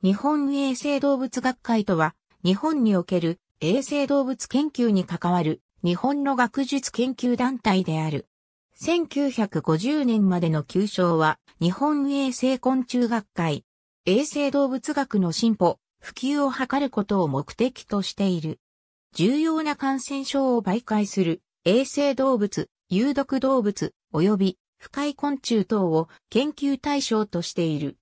日本衛生動物学会とは、日本における衛生動物研究に関わる日本の学術研究団体である。1950年までの旧称は日本衛生昆虫学会。衛生動物学の進歩、普及を図ることを目的としている。重要な感染症を媒介する衛生動物、有毒動物、及び不快昆虫等を研究対象としている。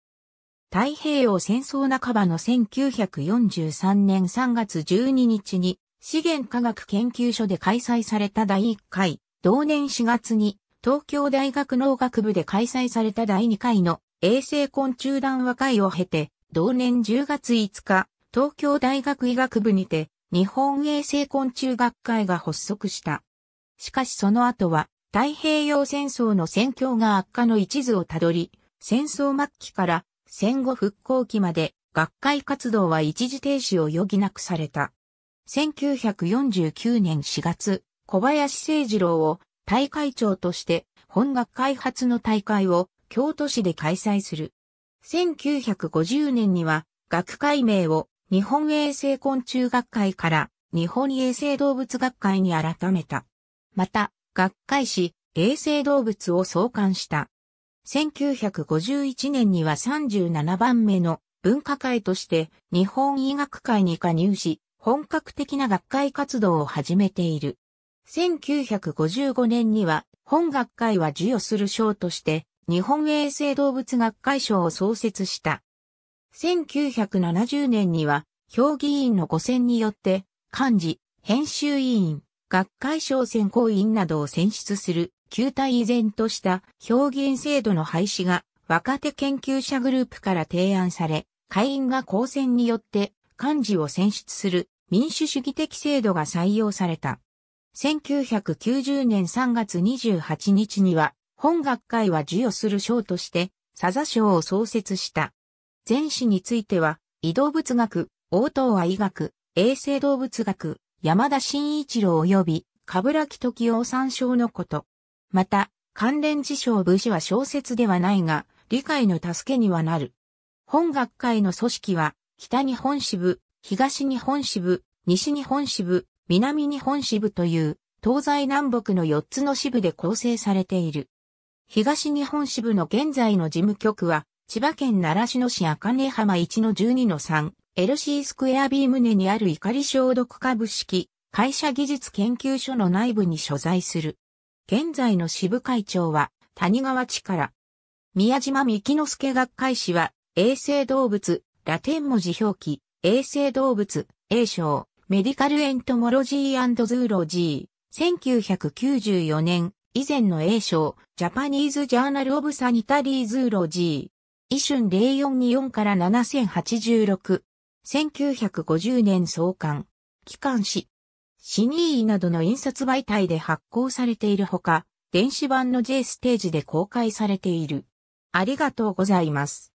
太平洋戦争半ばの1943年3月12日に資源科学研究所で開催された第1回、同年4月に東京大学農学部で開催された第2回の衛生昆虫談話会を経て、同年10月5日、東京大学医学部にて日本衛生昆虫学会が発足した。しかしその後は太平洋戦争の戦況が悪化の一途をたどり、戦争末期から戦後復興期まで学会活動は一時停止を余儀なくされた。1949年4月、小林誠二郎を大会長として本学会発の大会を京都市で開催する。1950年には学会名を日本衛生昆虫学会から日本衛生動物学会に改めた。また、学会誌衛生動物を創刊した。1951年には37番目の文化会として日本医学会に加入し、本格的な学会活動を始めている。1955年には本学会は授与する賞として日本衛生動物学会賞を創設した。1970年には評議員の5選によって幹事、編集委員、学会賞選考委員などを選出する旧体依然とした表現制度の廃止が若手研究者グループから提案され、会員が公選によって幹事を選出する民主主義的制度が採用された。1990年3月28日には、本学会は授与する賞として、サザ賞を創設した。前史については、移動物学、応答愛学、衛生動物学、山田慎一郎及び、かぶらきときを参照のこと。また、関連事象武士は小説ではないが、理解の助けにはなる。本学会の組織は、北日本支部、東日本支部、西日本支部、南日本支部という、東西南北の4つの支部で構成されている。東日本支部の現在の事務局は、千葉県奈良市の市赤根浜1の12の 3LC スクエアビームネにある怒り消毒株式会社技術研究所の内部に所在する。現在の支部会長は谷川力。宮島幹之助学会士は、衛生動物、ラテン文字表記、衛生動物、A 称、メディカルエントモロジーズーロジー、1994年、以前の A 称、ジャパニーズジャーナルオブサニタリーズーロジー、イシ0424から7086、1950年創刊、機関誌、シニーなどの印刷媒体で発行されているほか、電子版の J ステージで公開されている。ありがとうございます。